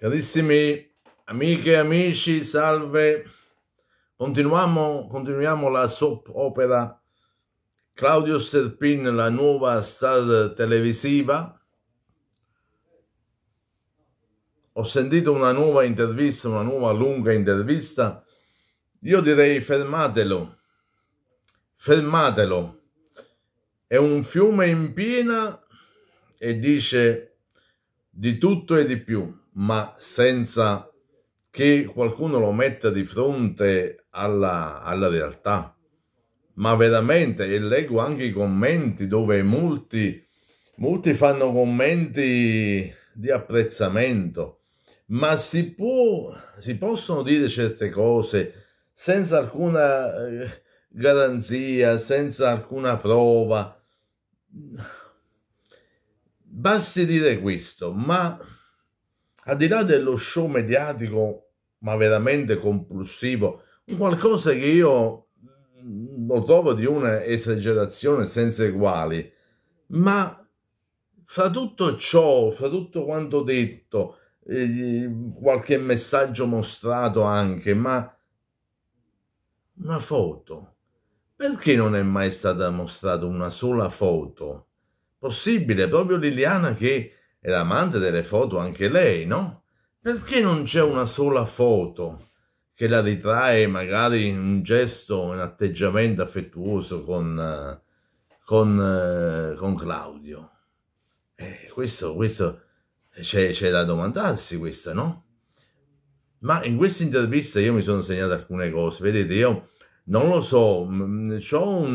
Carissimi amiche e amici, salve. Continuiamo, continuiamo la soap opera Claudio Serpin, la nuova star televisiva. Ho sentito una nuova intervista, una nuova lunga intervista. Io direi fermatelo, fermatelo. È un fiume in piena e dice di tutto e di più ma senza che qualcuno lo metta di fronte alla, alla realtà. Ma veramente, e leggo anche i commenti dove molti, molti fanno commenti di apprezzamento, ma si, può, si possono dire certe cose senza alcuna eh, garanzia, senza alcuna prova. Basti dire questo, ma al di là dello show mediatico, ma veramente compulsivo, qualcosa che io mm, lo trovo di un'esagerazione senza eguali, ma fra tutto ciò, fra tutto quanto detto, eh, qualche messaggio mostrato anche, ma una foto. Perché non è mai stata mostrata una sola foto? Possibile, proprio Liliana che era amante delle foto anche lei, no? Perché non c'è una sola foto che la ritrae magari un gesto, un atteggiamento affettuoso con, con, con Claudio? Eh, questo, questo c'è, c'è da domandarsi, questo, no? Ma in questa intervista io mi sono segnato alcune cose, vedete, io non lo so, ho un,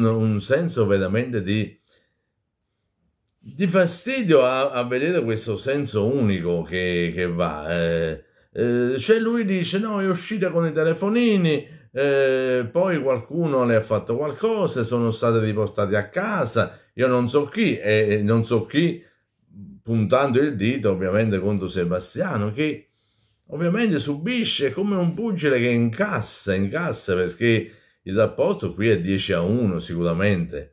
un senso veramente di di fastidio a, a, vedere questo senso unico che, che va. Eh, eh, cioè lui dice no, è uscita con i telefonini, eh, poi qualcuno le ha fatto qualcosa, sono state riportate a casa, io non so chi, e non so chi, puntando il dito ovviamente contro Sebastiano, che ovviamente subisce come un pugile che incassa, incassa, perché il rapporto qui è 10 a 1 sicuramente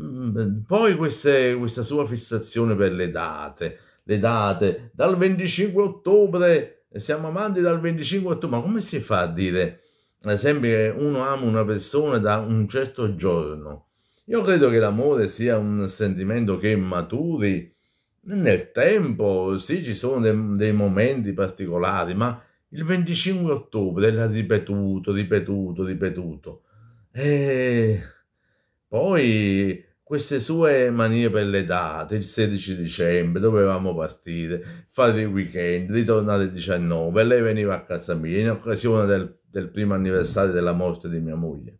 Mm, poi queste, questa sua fissazione per le date, le date, dal 25 ottobre, eh, siamo amanti dal 25 ottobre, ma come si fa a dire, sempre che uno ama una persona da un certo giorno? Io credo che l'amore sia un sentimento che maturi nel tempo, sì, ci sono dei, dei momenti particolari, ma il 25 ottobre l'ha ripetuto, ripetuto, ripetuto. E eh, poi queste sue manie per le date, il 16 dicembre dovevamo partire, fare il weekend, ritornare il 19, lei veniva a casa mia in occasione del, del primo anniversario della morte di mia moglie.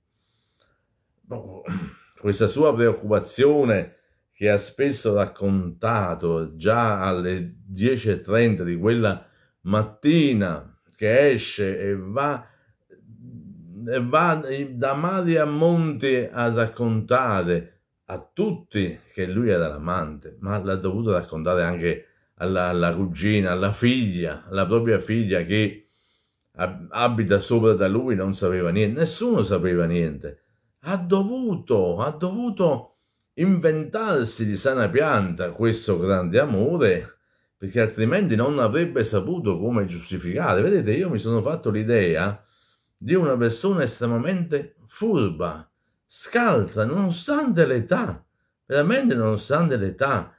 Questa sua preoccupazione che ha spesso raccontato già alle 10.30 di quella mattina che esce e va e va da mari a monti a raccontare a tutti che lui era l'amante, ma l'ha dovuto raccontare anche alla, alla, cugina, alla figlia, alla propria figlia che abita sopra da lui, non sapeva niente, nessuno sapeva niente. Ha dovuto, ha dovuto inventarsi di sana pianta questo grande amore, perché altrimenti non avrebbe saputo come giustificare. Vedete, io mi sono fatto l'idea di una persona estremamente furba, scaltra nonostante l'età, veramente nonostante l'età.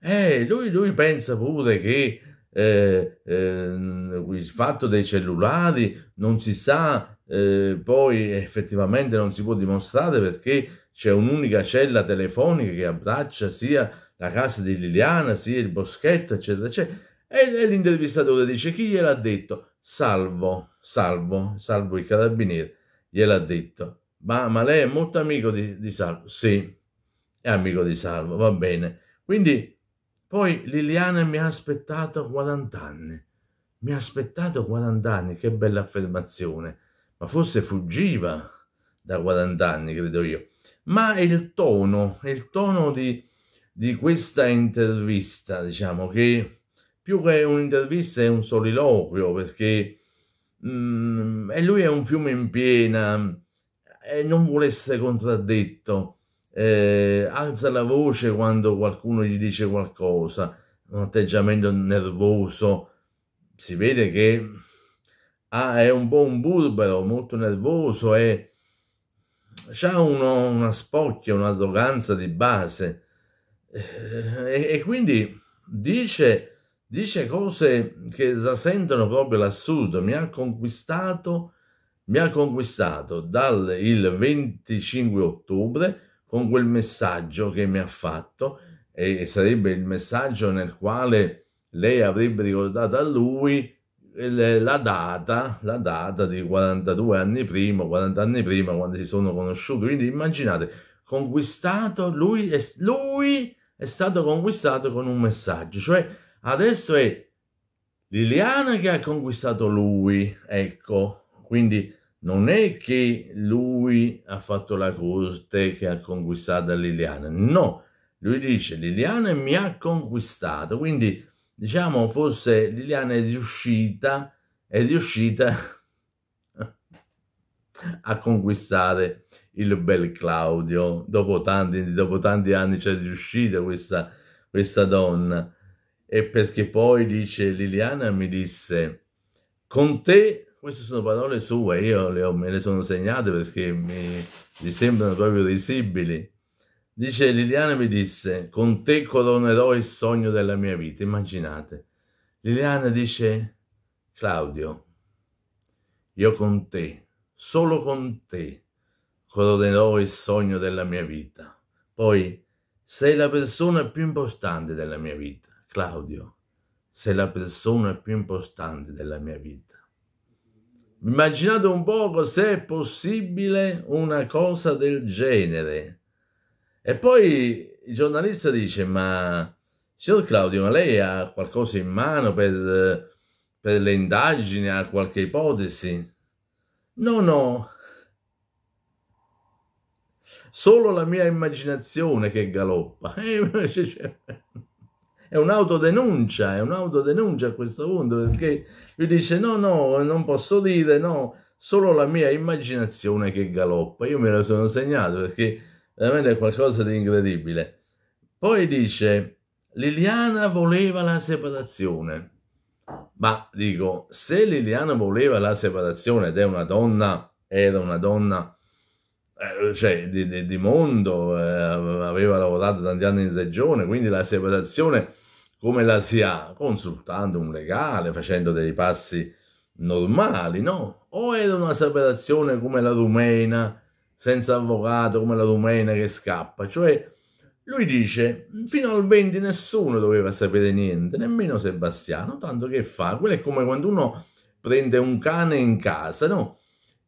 Eh, lui, lui pensa pure che eh, eh, il fatto dei cellulari non si sa, eh, poi effettivamente non si può dimostrare perché c'è un'unica cella telefonica che abbraccia sia la casa di Liliana, sia il boschetto, eccetera, eccetera. E, e l'intervistatore dice chi gliel'ha detto? Salvo, salvo, salvo il carabiniere, gliel'ha detto. Ma, ma lei è molto amico di, di Salvo? Sì, è amico di Salvo, va bene. Quindi poi Liliana mi ha aspettato 40 anni. Mi ha aspettato 40 anni, che bella affermazione. Ma forse fuggiva da 40 anni, credo io. Ma il tono, il tono di, di questa intervista, diciamo che più che un'intervista è un soliloquio, perché mm, e lui è un fiume in piena, e non vuole essere contraddetto, eh, alza la voce quando qualcuno gli dice qualcosa, un atteggiamento nervoso, si vede che ah, è un po' un burbero, molto nervoso e ha uno, una spocchia, un'arroganza di base eh, e, e quindi dice, dice cose che rasentano proprio l'assurdo, mi ha conquistato mi ha conquistato dal 25 ottobre con quel messaggio che mi ha fatto e sarebbe il messaggio nel quale lei avrebbe ricordato a lui la data, la data di 42 anni prima, 40 anni prima, quando si sono conosciuti. Quindi immaginate, conquistato, lui è, lui è stato conquistato con un messaggio, cioè adesso è Liliana che ha conquistato lui, ecco, quindi non è che lui ha fatto la corte che ha conquistato Liliana, no, lui dice Liliana mi ha conquistato, quindi diciamo forse Liliana è riuscita, è riuscita a conquistare il bel Claudio, dopo tanti, dopo tanti anni c'è riuscita questa, questa donna, e perché poi dice Liliana mi disse con te queste sono parole sue, io le ho, me le sono segnate perché mi, mi sembrano proprio risibili. Dice Liliana mi disse, con te coronerò il sogno della mia vita, immaginate. Liliana dice, Claudio, io con te, solo con te, coronerò il sogno della mia vita. Poi, sei la persona più importante della mia vita, Claudio, sei la persona più importante della mia vita. Immaginate un poco se è possibile una cosa del genere. E poi il giornalista dice, ma signor Claudio, ma lei ha qualcosa in mano per, per le indagini, ha qualche ipotesi? No, no. Solo la mia immaginazione che galoppa. Eh, cioè, cioè, è un'autodenuncia, è un'autodenuncia a questo punto, perché lui dice no, no, non posso dire, no, solo la mia immaginazione che galoppa, io me la sono segnato perché veramente è qualcosa di incredibile. Poi dice, Liliana voleva la separazione, ma dico, se Liliana voleva la separazione ed è una donna, era una donna eh, cioè, di, di, di mondo, eh, aveva lavorato tanti anni in regione, quindi la separazione come la si ha? Consultando un legale, facendo dei passi normali, no? O era una separazione come la rumena, senza avvocato, come la rumena che scappa, cioè... Lui dice, fino al 20 nessuno doveva sapere niente, nemmeno Sebastiano, tanto che fa? Quello è come quando uno prende un cane in casa, no?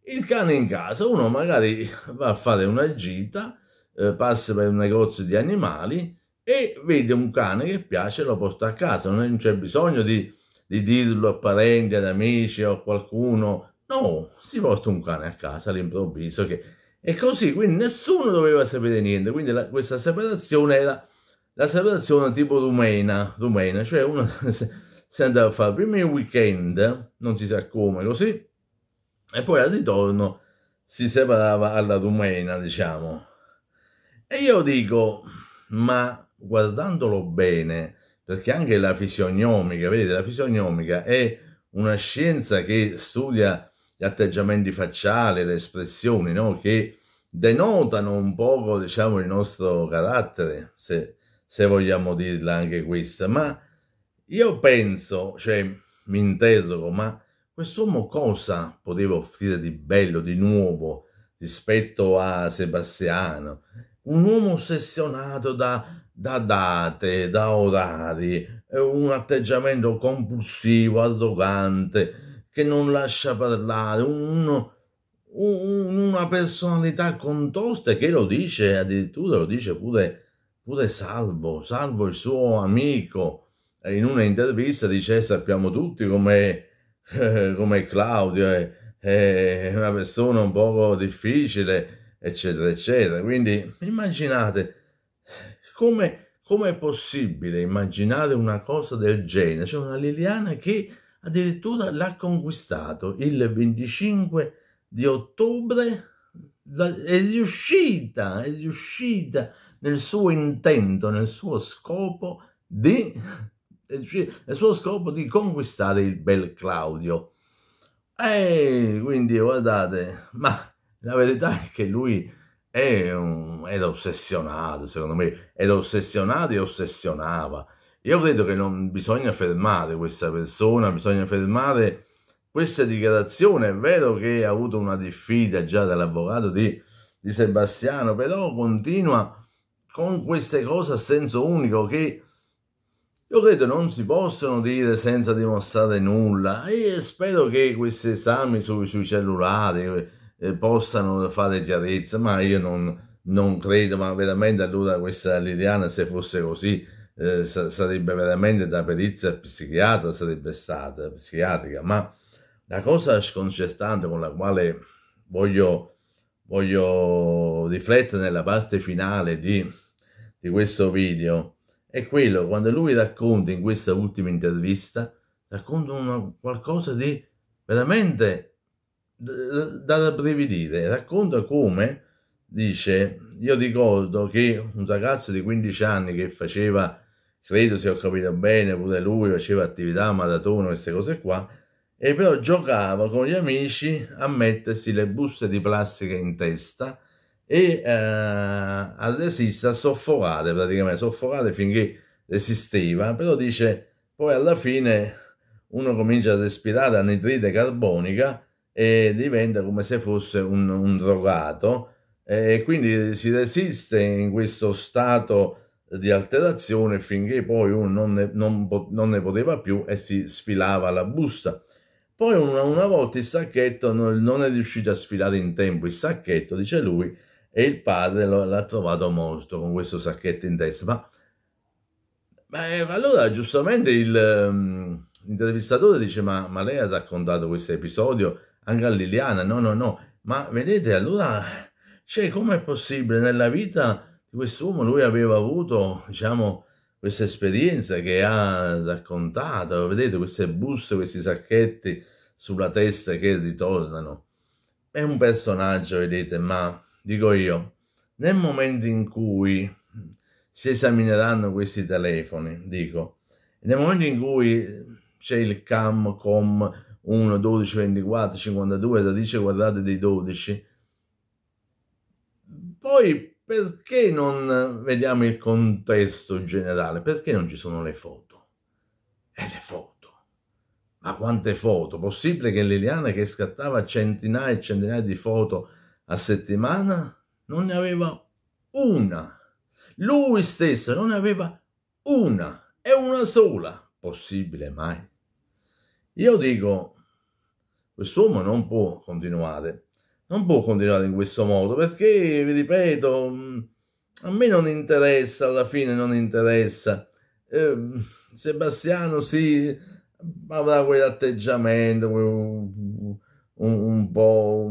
Il cane in casa, uno magari va a fare una gita, eh, passa per un negozio di animali e vede un cane che piace e lo porta a casa. Non c'è bisogno di, di dirlo a parenti, ad amici o a qualcuno. No, si porta un cane a casa all'improvviso che... E così, quindi nessuno doveva sapere niente, quindi la, questa separazione era la separazione tipo rumena, rumena cioè uno se, se andava a fare prima il weekend, non si sa come, così, e poi al ritorno si separava alla rumena, diciamo. E io dico, ma guardandolo bene, perché anche la fisionomica, vedete, la fisionomica è una scienza che studia gli atteggiamenti facciali, le espressioni, no? che denotano un poco, diciamo, il nostro carattere, se, se vogliamo dirla anche questa. Ma io penso, cioè mi interrogo, ma Quest'uomo cosa poteva offrire di bello, di nuovo, rispetto a Sebastiano? Un uomo ossessionato da, da date, da orari, un atteggiamento compulsivo, arrogante, che non lascia parlare, uno, un, una personalità contosta che lo dice, addirittura lo dice pure, pure Salvo, Salvo il suo amico, in un'intervista dice sappiamo tutti come come Claudio è, eh, eh, è una persona un poco difficile, eccetera, eccetera. Quindi immaginate come, come è possibile immaginare una cosa del genere, cioè una Liliana che addirittura l'ha conquistato il 25 di ottobre, è riuscita, è riuscita nel suo intento, nel suo scopo di il eh, suo scopo di conquistare il bel Claudio. E eh, quindi guardate, ma la verità è che lui è un, era ossessionato, secondo me, era ossessionato e ossessionava. Io credo che non bisogna fermare questa persona, bisogna fermare questa dichiarazione. È vero che ha avuto una diffida già dall'avvocato di, di Sebastiano, però continua con queste cose a senso unico che io credo non si possono dire senza dimostrare nulla e spero che questi esami su, sui cellulari eh, possano fare chiarezza, ma io non, non, credo, ma veramente allora questa Liliana se fosse così eh, sarebbe veramente da perizia psichiatra, sarebbe stata psichiatrica, ma la cosa sconcertante con la quale voglio, voglio riflettere nella parte finale di, di questo video è quello quando lui racconta in questa ultima intervista, racconta una, qualcosa di veramente da rabbrividire, racconta come dice io ricordo che un ragazzo di 15 anni che faceva credo se ho capito bene pure lui faceva attività maratona queste cose qua e però giocava con gli amici a mettersi le buste di plastica in testa e eh, al a soffocate praticamente, soffocate finché resisteva, però dice poi alla fine uno comincia a respirare anidride carbonica e diventa come se fosse un, un drogato e quindi si resiste in questo stato di alterazione finché poi uno non ne, non, non ne poteva più e si sfilava la busta. Poi una, una volta il sacchetto non, non è riuscito a sfilare in tempo il sacchetto, dice lui, e il padre l'ha trovato morto con questo sacchetto in testa. Ma, ma eh, allora giustamente il, um, l'intervistatore dice ma, ma, lei ha raccontato questo episodio anche a Liliana? No, no, no, ma vedete allora, cioè com'è possibile nella vita di quest'uomo lui aveva avuto, diciamo, questa esperienza che ha raccontato, vedete queste buste, questi sacchetti sulla testa che ritornano. È un personaggio, vedete, ma dico io, nel momento in cui si esamineranno questi telefoni, dico, nel momento in cui c'è il CAM, COM 1, 12, 24, 52, da 13 guardate dei 12, poi perché non vediamo il contesto generale? Perché non ci sono le foto? E eh, le foto? Ma quante foto? Possibile che Liliana che scattava centinaia e centinaia di foto a settimana non ne aveva una. Lui stesso non ne aveva una e una sola. Possibile mai? Io dico, quest'uomo non può continuare, non può continuare in questo modo perché, vi ripeto, mm, a me non interessa, alla fine non interessa. Eh, Sebastiano sì, avrà quell'atteggiamento, un, un po'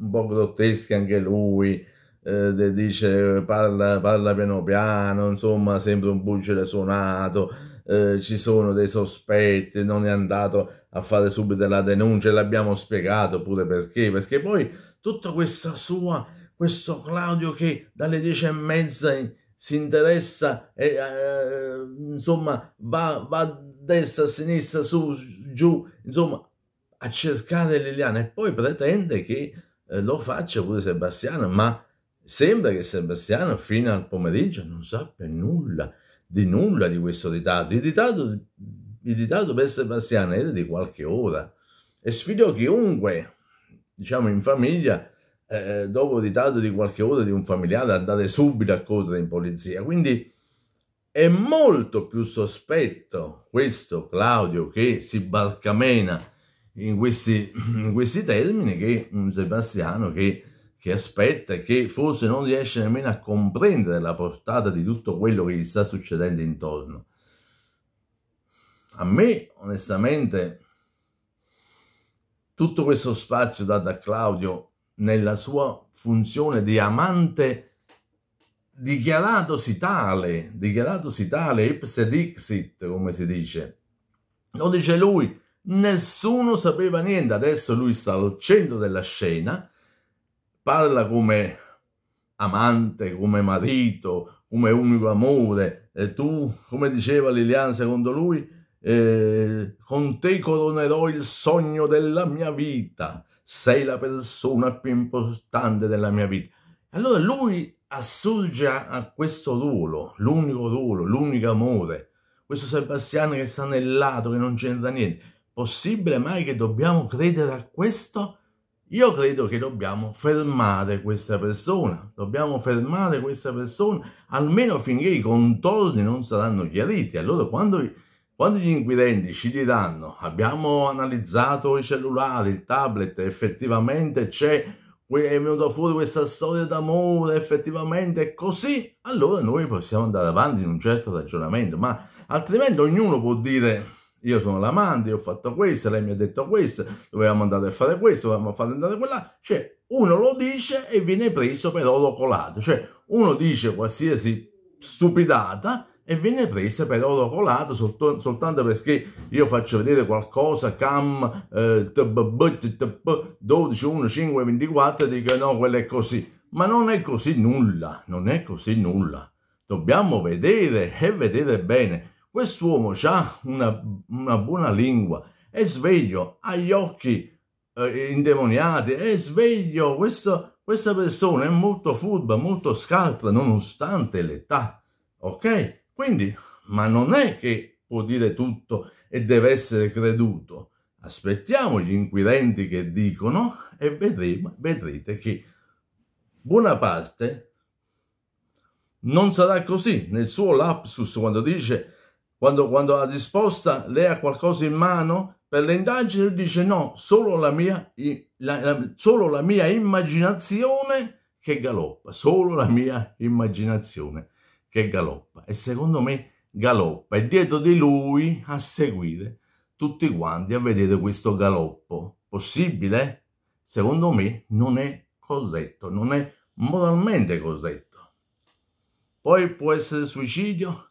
un po' grotteschi anche lui, eh, dice parla, parla, piano piano, insomma sembra un pugile suonato, eh, ci sono dei sospetti, non è andato a fare subito la denuncia, l'abbiamo spiegato pure perché, perché poi tutta questa sua, questo Claudio che dalle dieci e mezza si interessa e eh, eh, insomma va, va a destra, a sinistra, su, giù, insomma a cercare Liliana e poi pretende che eh, lo faccia pure Sebastiano, ma sembra che Sebastiano fino al pomeriggio non sappia nulla, di nulla di questo ritardo. Il ritardo, il ritardo per Sebastiano era di qualche ora e sfido chiunque, diciamo in famiglia, eh, dopo il ritardo di qualche ora di un familiare, andare subito a correre in polizia. Quindi è molto più sospetto questo Claudio che si balcamena in questi, in questi termini che un Sebastiano che, che aspetta e che forse non riesce nemmeno a comprendere la portata di tutto quello che gli sta succedendo intorno. A me, onestamente, tutto questo spazio dato a Claudio nella sua funzione di amante dichiaratosi tale, dichiaratosi tale, ipse dixit, come si dice. Lo dice lui, nessuno sapeva niente. Adesso lui sta al centro della scena, parla come amante, come marito, come unico amore. E tu, come diceva Lilian, secondo lui, eh, con te coronerò il sogno della mia vita. Sei la persona più importante della mia vita. Allora lui assurge a, questo ruolo, l'unico ruolo, l'unico amore. Questo Sebastiano che sta nel lato, che non c'entra niente. Possibile mai che dobbiamo credere a questo? Io credo che dobbiamo fermare questa persona, dobbiamo fermare questa persona almeno finché i contorni non saranno chiariti. Allora quando, quando gli inquirenti ci diranno abbiamo analizzato i cellulari, il tablet, effettivamente c'è è venuta fuori questa storia d'amore, effettivamente è così, allora noi possiamo andare avanti in un certo ragionamento, ma altrimenti ognuno può dire io sono l'amante, io ho fatto questo, lei mi ha detto questo, dovevamo andare a fare questo, dovevamo fare andare quella, cioè uno lo dice e viene preso per oro colato, cioè uno dice qualsiasi stupidata e viene presa per oro colato solt soltanto perché io faccio vedere qualcosa cam eh, tbb, tbb, 12 1 5 24 dico no quello è così ma non è così nulla non è così nulla dobbiamo vedere e vedere bene Quest'uomo ha una, una, buona lingua, è sveglio, ha gli occhi eh, indemoniati, è sveglio. Questo, questa persona è molto furba, molto scaltra, nonostante l'età. Ok? Quindi, ma non è che può dire tutto e deve essere creduto. Aspettiamo gli inquirenti che dicono e vedremo, vedrete che buona parte non sarà così nel suo lapsus quando dice quando, quando la risposta lei ha qualcosa in mano per le indagini, lui dice no, solo la mia, la, la, solo la mia immaginazione che galoppa, solo la mia immaginazione che galoppa. E secondo me galoppa e dietro di lui a seguire tutti quanti a vedere questo galoppo. Possibile? Secondo me non è cosetto, non è modalmente cosetto. Poi può essere suicidio,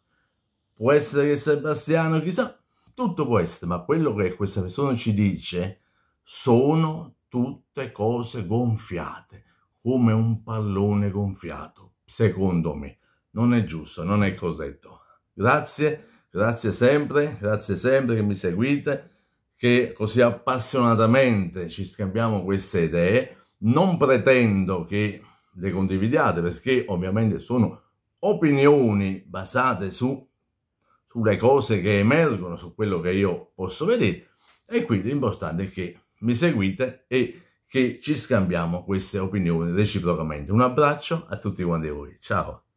può essere che Sebastiano chissà, tutto può essere, ma quello che questa persona ci dice sono tutte cose gonfiate, come un pallone gonfiato, secondo me. Non è giusto, non è corretto. Grazie, grazie sempre, grazie sempre che mi seguite, che così appassionatamente ci scambiamo queste idee. Non pretendo che le condividiate perché ovviamente sono opinioni basate su sulle cose che emergono, su quello che io posso vedere e quindi l'importante è che mi seguite e che ci scambiamo queste opinioni reciprocamente. Un abbraccio a tutti quanti voi, ciao!